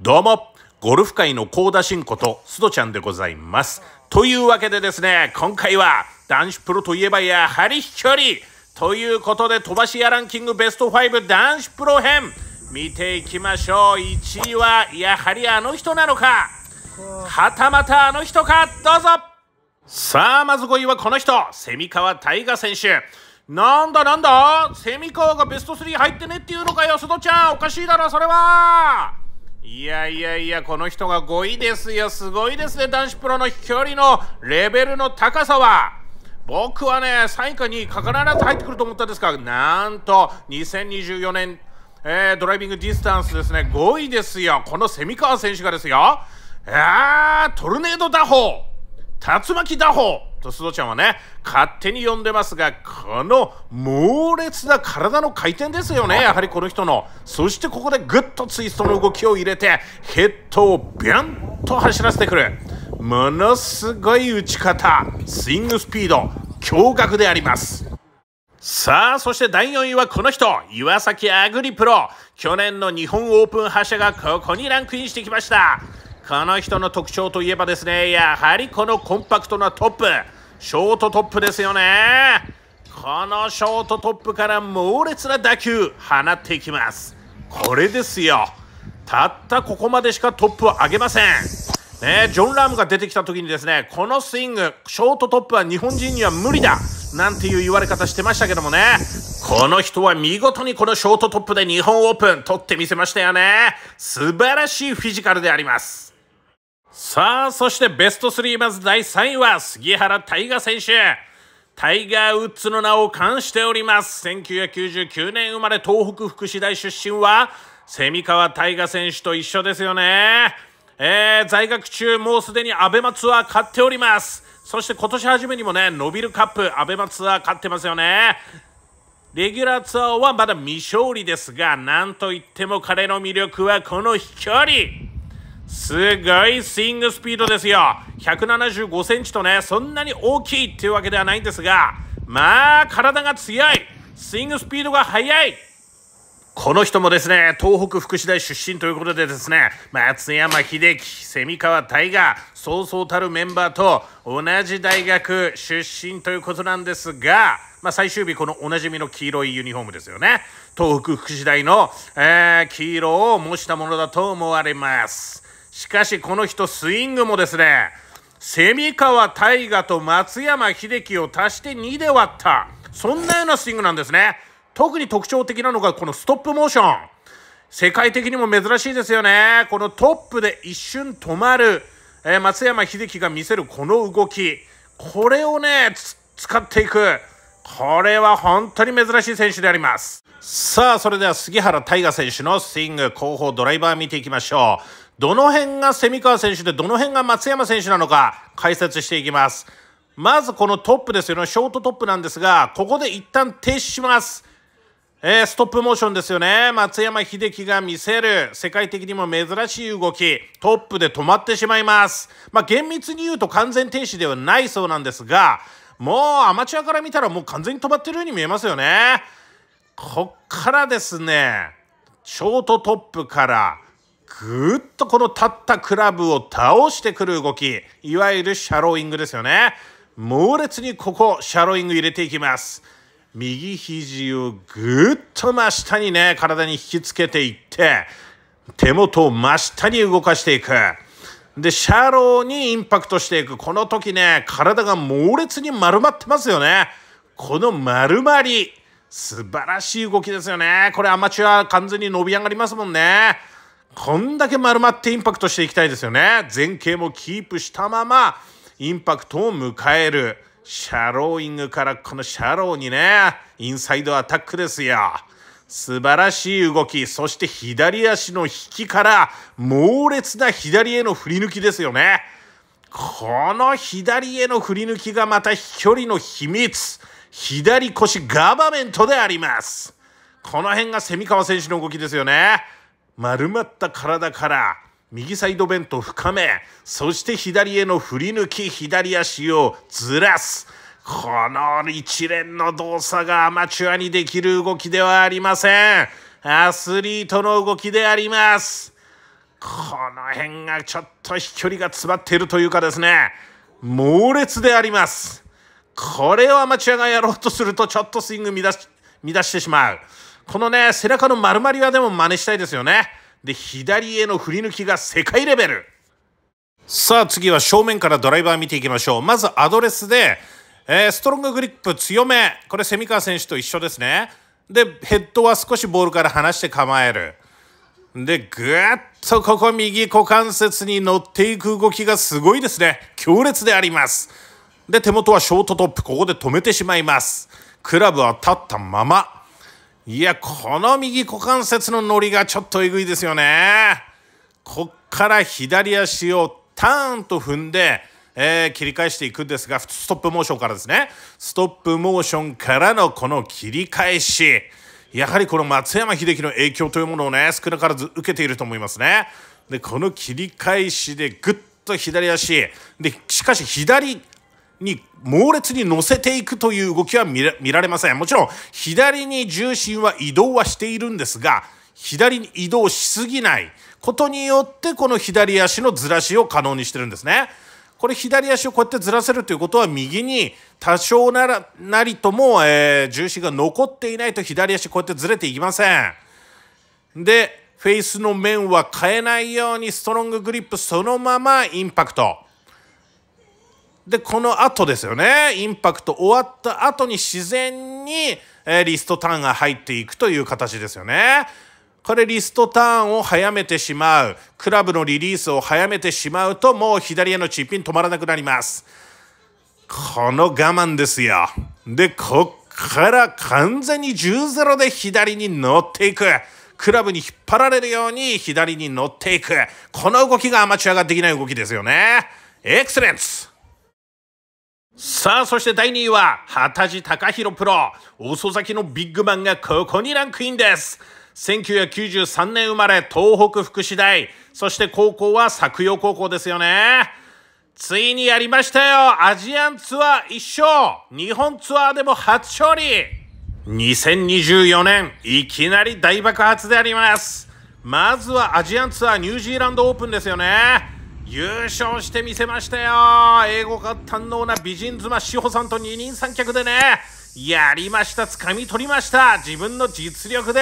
どうも、ゴルフ界の高田真子と須藤ちゃんでございます。というわけでですね、今回は男子プロといえばやはり飛距離ということで飛ばし屋ランキングベスト5男子プロ編見ていきましょう。1位はやはりあの人なのかはたまたあの人かどうぞさあ、まず5位はこの人、蝉川大河選手。なんだなんだ蝉川がベスト3入ってねっていうのかよ、須藤ちゃん。おかしいだろ、それは。いやいやいや、この人が5位ですよ。すごいですね。男子プロの飛距離のレベルの高さは。僕はね、3位か2位、かからなく入ってくると思ったんですが、なんと2024年、えー、ドライビングディスタンスですね、5位ですよ。この蝉川選手がですよ、あー、トルネード打法。竜巻打法と須藤ちゃんはね、勝手に呼んでますが、この猛烈な体の回転ですよね、やはりこの人の。そしてここでぐっとツイストの動きを入れて、ヘッドをビャンと走らせてくる。ものすごい打ち方、スイングスピード、驚愕であります。さあ、そして第4位はこの人、岩崎アグリプロ。去年の日本オープン覇者がここにランクインしてきました。この人の特徴といえばですねやはりこのコンパクトなトップショートトップですよねこのショートトップから猛烈な打球放っていきますこれですよたったここまでしかトップを上げませんね、ジョン・ラームが出てきた時にですねこのスイングショートトップは日本人には無理だなんていう言われ方してましたけどもねこの人は見事にこのショートトップで日本オープン取ってみせましたよね素晴らしいフィジカルでありますさあ、そしてベスト3まず第3位は杉原大河選手。タイガー・ウッズの名を冠しております。1999年生まれ東北福祉大出身は、蝉川大河選手と一緒ですよね。えー、在学中、もうすでにアベマツアー勝っております。そして今年初めにもね、伸びるカップ、アベマツアー勝ってますよね。レギュラーツアーはまだ未勝利ですが、なんといっても彼の魅力はこの飛距離。すごいスイングスピードですよ。175センチとね、そんなに大きいっていうわけではないんですが、まあ、体が強い。スイングスピードが速い。この人もですね、東北福祉大出身ということでですね、松山英樹、蝉川大河、そうそうたるメンバーと同じ大学出身ということなんですが、まあ、最終日、このおなじみの黄色いユニフォームですよね。東北福祉大の、えー、黄色を模したものだと思われます。しかしこの人スイングもですね蝉川大河と松山英樹を足して2で割ったそんなようなスイングなんですね特に特徴的なのがこのストップモーション世界的にも珍しいですよねこのトップで一瞬止まる、えー、松山英樹が見せるこの動きこれをね使っていくこれは本当に珍しい選手でありますさあそれでは杉原大河選手のスイング後方ドライバー見ていきましょうどの辺が蝉川選手でどの辺が松山選手なのか解説していきますまずこのトップですよねショートトップなんですがここで一旦停止しますえー、ストップモーションですよね松山英樹が見せる世界的にも珍しい動きトップで止まってしまいますまあ厳密に言うと完全停止ではないそうなんですがもうアマチュアから見たらもう完全に止まってるように見えますよねこっからですねショートトップからぐっとこの立ったクラブを倒してくる動き、いわゆるシャローイングですよね。猛烈にここ、シャローイング入れていきます。右肘をぐっと真下にね、体に引きつけていって、手元を真下に動かしていく。で、シャローにインパクトしていく。この時ね、体が猛烈に丸まってますよね。この丸まり、素晴らしい動きですよね。これアマチュア完全に伸び上がりますもんね。こんだけ丸まってインパクトしていきたいですよね。前傾もキープしたまま、インパクトを迎える。シャローイングからこのシャローにね、インサイドアタックですよ。素晴らしい動き。そして左足の引きから猛烈な左への振り抜きですよね。この左への振り抜きがまた飛距離の秘密。左腰ガバメントであります。この辺が蝉川選手の動きですよね。丸まった体から右サイドベント深めそして左への振り抜き左足をずらすこの一連の動作がアマチュアにできる動きではありませんアスリートの動きでありますこの辺がちょっと飛距離が詰まっているというかですね猛烈でありますこれをアマチュアがやろうとするとちょっとスイング乱し乱してしまうこのね、背中の丸まりはでも真似したいですよね。で、左への振り抜きが世界レベル。さあ次は正面からドライバー見ていきましょう。まずアドレスで、えー、ストロンググリップ強め。これ蝉川選手と一緒ですね。で、ヘッドは少しボールから離して構える。で、ぐーっとここ右股関節に乗っていく動きがすごいですね。強烈であります。で、手元はショートトップ。ここで止めてしまいます。クラブは立ったまま。いや、この右股関節のノリがちょっとえぐいですよね。こっから左足をターンと踏んで、えー、切り返していくんですが、ストップモーションからですね。ストップモーションからのこの切り返し。やはりこの松山英樹の影響というものをね、少なからず受けていると思いますね。で、この切り返しでぐっと左足。で、しかし左に猛烈に乗せていくという動きは見られません。もちろん左に重心は移動はしているんですが、左に移動しすぎないことによってこの左足のずらしを可能にしてるんですね。これ左足をこうやってずらせるということは右に多少ならなりとも、えー、重心が残っていないと左足こうやってずれていきません。で、フェイスの面は変えないようにストロンググリップそのままインパクト。で、この後ですよね。インパクト終わった後に自然に、えー、リストターンが入っていくという形ですよね。これリストターンを早めてしまう。クラブのリリースを早めてしまうと、もう左へのチッピン止まらなくなります。この我慢ですよ。で、こっから完全に10-0で左に乗っていく。クラブに引っ張られるように左に乗っていく。この動きがアマチュアができない動きですよね。エクセレンスさあ、そして第2位は、畑地隆弘プロ。遅咲きのビッグマンがここにランクインです。1993年生まれ、東北福祉大。そして高校は作陽高校ですよね。ついにやりましたよアジアンツアー1勝日本ツアーでも初勝利2024年、いきなり大爆発でありますまずはアジアンツアーニュージーランドオープンですよね優勝してみせましたよ英語が堪能な美人妻志保さんと二人三脚でねやりました掴み取りました自分の実力で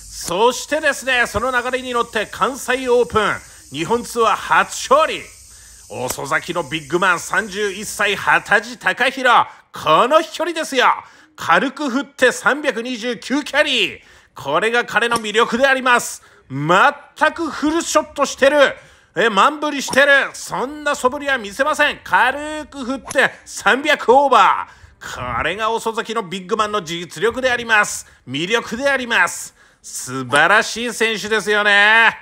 そしてですねその流れに乗って関西オープン日本ツアー初勝利遅咲きのビッグマン31歳幡地隆弘この飛距離ですよ軽く振って329キャリーこれが彼の魅力であります全くフルショットしてるえ満振りしてるそんな素振りは見せません軽く振って300オーバーこれが遅咲きのビッグマンの実力であります魅力であります素晴らしい選手ですよね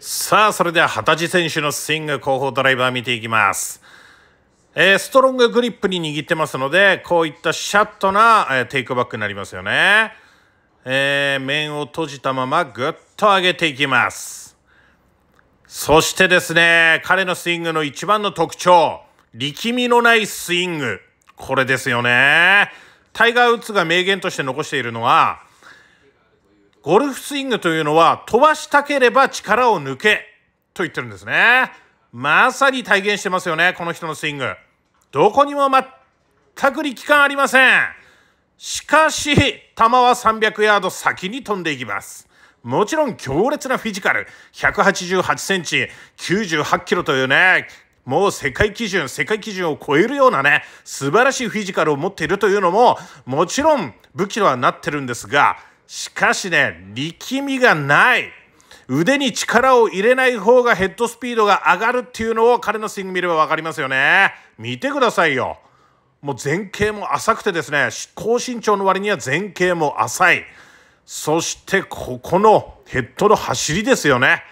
さあ、それでは幡地選手のスイング後方ドライバー見ていきます。えー、ストロンググリップに握ってますので、こういったシャットな、えー、テイクバックになりますよね。えー、面を閉じたままぐっと上げていきます。そしてですね、彼のスイングの一番の特徴、力みのないスイング。これですよね。タイガー・ウッズが名言として残しているのは、ゴルフスイングというのは飛ばしたければ力を抜けと言ってるんですね。まさに体現してますよね、この人のスイング。どこにも全く力感ありません。しかし、球は300ヤード先に飛んでいきます。もちろん強烈なフィジカル、188センチ、98キロというね、もう世界基準、世界基準を超えるようなね、素晴らしいフィジカルを持っているというのも、もちろん武器はなってるんですが、しかしね、力みがない。腕に力を入れない方がヘッドスピードが上がるっていうのを彼のスイング見れば分かりますよね。見てくださいよ。もう前傾も浅くてですね、高身長の割には前傾も浅い。そしてここのヘッドの走りですよね。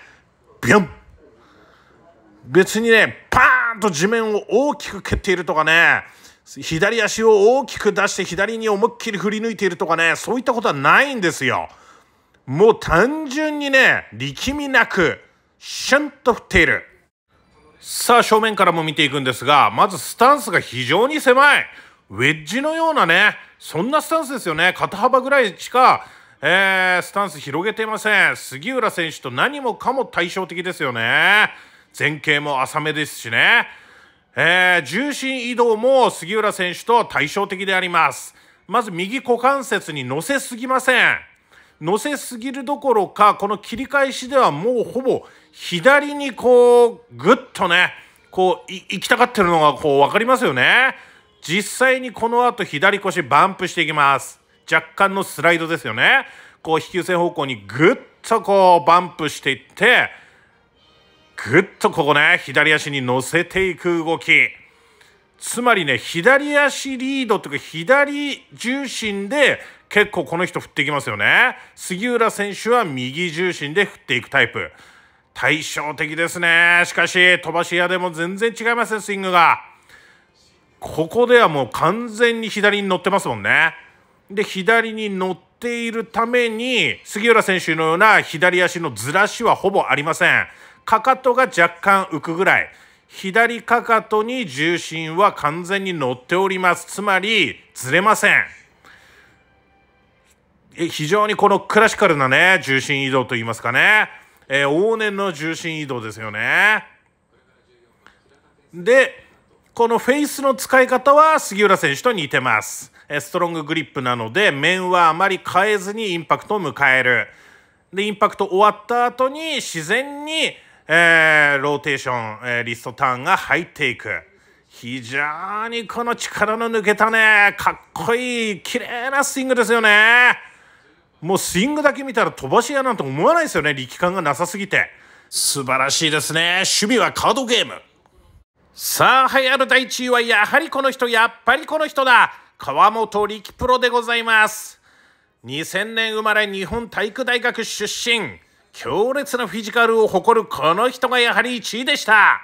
ビュン別にね、パーンと地面を大きく蹴っているとかね、左足を大きく出して左に思いっきり振り抜いているとかね、そういったことはないんですよ。もう単純にね、力みなく、シュンと振っている。さあ、正面からも見ていくんですが、まずスタンスが非常に狭い。ウェッジのようなね、そんなスタンスですよね。肩幅ぐらいしかえー、スタンス広げていません杉浦選手と何もかも対照的ですよね前傾も浅めですしね、えー、重心移動も杉浦選手と対照的でありますまず右股関節に乗せすぎません乗せすぎるどころかこの切り返しではもうほぼ左にこうグッとねこう行きたがってるのがこう分かりますよね実際にこの後左腰バンプしていきます若干のスライドですよね。こう、飛球線方向にぐっとこう、バンプしていって、ぐっとここね、左足に乗せていく動き。つまりね、左足リードというか、左重心で結構この人振っていきますよね。杉浦選手は右重心で振っていくタイプ。対照的ですね。しかし、飛ばし屋でも全然違いますね、スイングが。ここではもう完全に左に乗ってますもんね。で左に乗っているために杉浦選手のような左足のずらしはほぼありませんかかとが若干浮くぐらい左かかとに重心は完全に乗っておりますつまりずれません非常にこのクラシカルなね重心移動といいますかね、えー、往年の重心移動ですよねでこのフェイスの使い方は杉浦選手と似てます。ストロンググリップなので、面はあまり変えずにインパクトを迎える。で、インパクト終わった後に自然に、えー、ローテーション、えー、リストターンが入っていく。非常にこの力の抜けたね、かっこいい、綺麗なスイングですよね。もうスイングだけ見たら飛ばし屋なんて思わないですよね、力感がなさすぎて。素晴らしいですね。守備はカードゲーム。さあ、流行る第1位はやはりこの人、やっぱりこの人だ川本力プロでございます。2000年生まれ日本体育大学出身。強烈なフィジカルを誇るこの人がやはり1位でした。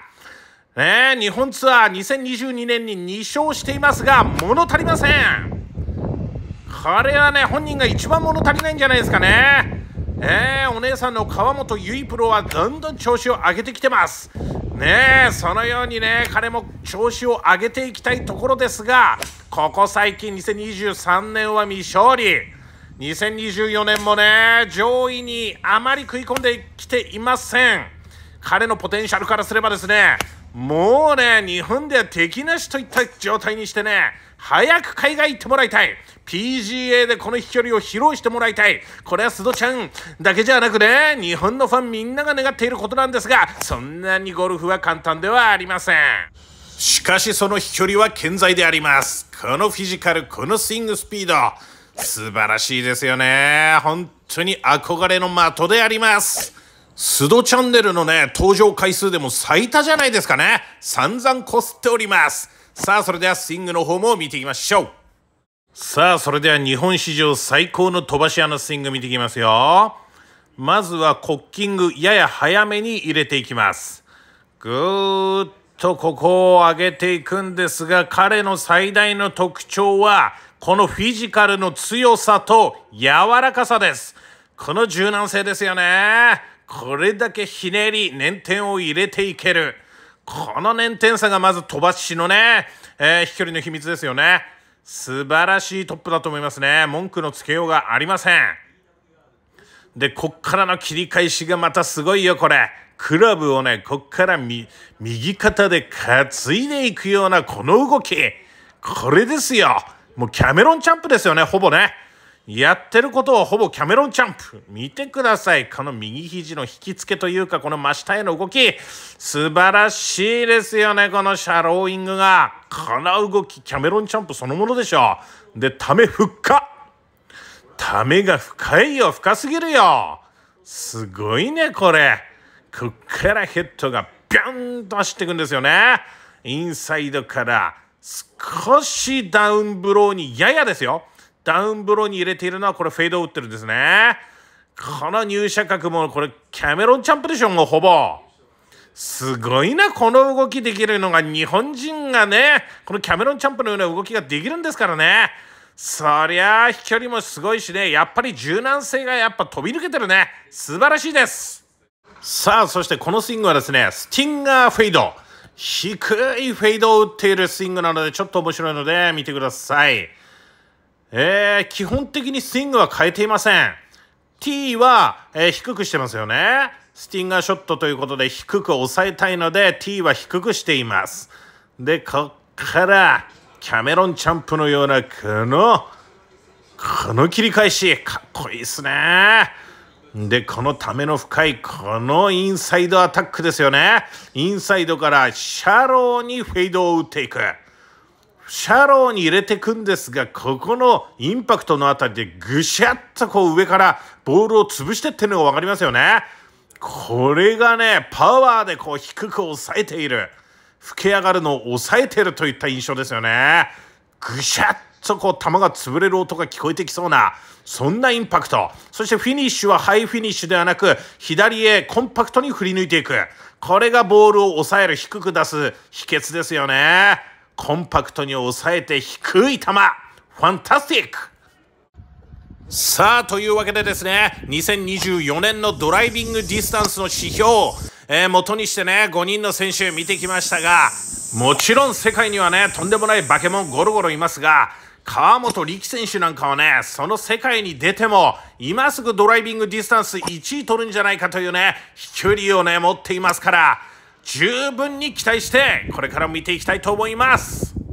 ね、日本ツアー2022年に2勝していますが、物足りません。これはね、本人が一番物足りないんじゃないですかね。えお姉さんの川本結衣プロはどんどん調子を上げてきてますねえそのようにね彼も調子を上げていきたいところですがここ最近2023年は未勝利2024年もね上位にあまり食い込んできていません彼のポテンシャルからすればですねもうね日本では敵なしといった状態にしてね早く海外行ってもらいたい PGA でこの飛距離を披露してもらいたいこれは須戸ちゃんだけじゃなくね日本のファンみんなが願っていることなんですがそんなにゴルフは簡単ではありませんしかしその飛距離は健在でありますこのフィジカルこのスイングスピード素晴らしいですよね本当に憧れの的であります須戸チャンネルのね登場回数でも最多じゃないですかね散々こすっておりますさあ、それではスイングの方も見ていきましょう。さあ、それでは日本史上最高の飛ばし屋のスイング見ていきますよ。まずはコッキングやや早めに入れていきます。ぐーっとここを上げていくんですが、彼の最大の特徴は、このフィジカルの強さと柔らかさです。この柔軟性ですよね。これだけひねり、粘点を入れていける。この粘点差がまず飛ばしのね、えー、飛距離の秘密ですよね。素晴らしいトップだと思いますね。文句のつけようがありません。で、こっからの切り返しがまたすごいよ、これ。クラブをね、こっから右肩で担いでいくようなこの動き。これですよ。もうキャメロンチャンプですよね、ほぼね。やってることをほぼキャメロンチャンプ。見てください。この右肘の引き付けというか、この真下への動き。素晴らしいですよね、このシャローイングが。この動き、キャメロンチャンプそのものでしょう。で、ためっか。ためが深いよ。深すぎるよ。すごいね、これ。こっからヘッドがビャンと走っていくんですよね。インサイドから少しダウンブローにややですよ。ダウンブローに入れているのはこれフェードを打ってるんですね。この入射角もこれキャメロンチャンプでしょ、もうほぼ。すごいな、この動きできるのが日本人がね、このキャメロンチャンプのような動きができるんですからね。そりゃあ飛距離もすごいしね、やっぱり柔軟性がやっぱ飛び抜けてるね。素晴らしいです。さあ、そしてこのスイングはですね、スティンガーフェイド。低いフェードを打っているスイングなので、ちょっと面白いので見てください。えー、基本的にスイングは変えていません。T は、えー、低くしてますよね。スティンガーショットということで低く抑えたいので T は低くしています。で、こっからキャメロンチャンプのようなこの、この切り返し、かっこいいっすね。で、このための深い、このインサイドアタックですよね。インサイドからシャローにフェードを打っていく。シャローに入れていくんですが、ここのインパクトのあたりでぐしゃっとこう上からボールを潰してってるのが分かりますよね。これがね、パワーでこう低く抑えている。吹け上がるのを抑えているといった印象ですよね。ぐしゃっとこう球が潰れる音が聞こえてきそうな、そんなインパクト。そしてフィニッシュはハイフィニッシュではなく、左へコンパクトに振り抜いていく。これがボールを抑える、低く出す秘訣ですよね。コンパクトに抑えて低い球ファンタスティックさあ、というわけでですね、2024年のドライビングディスタンスの指標、えー、元にしてね、5人の選手見てきましたが、もちろん世界にはね、とんでもないバケモンゴロゴロいますが、川本力選手なんかはね、その世界に出ても、今すぐドライビングディスタンス1位取るんじゃないかというね、飛距離をね、持っていますから、十分に期待してこれからも見ていきたいと思います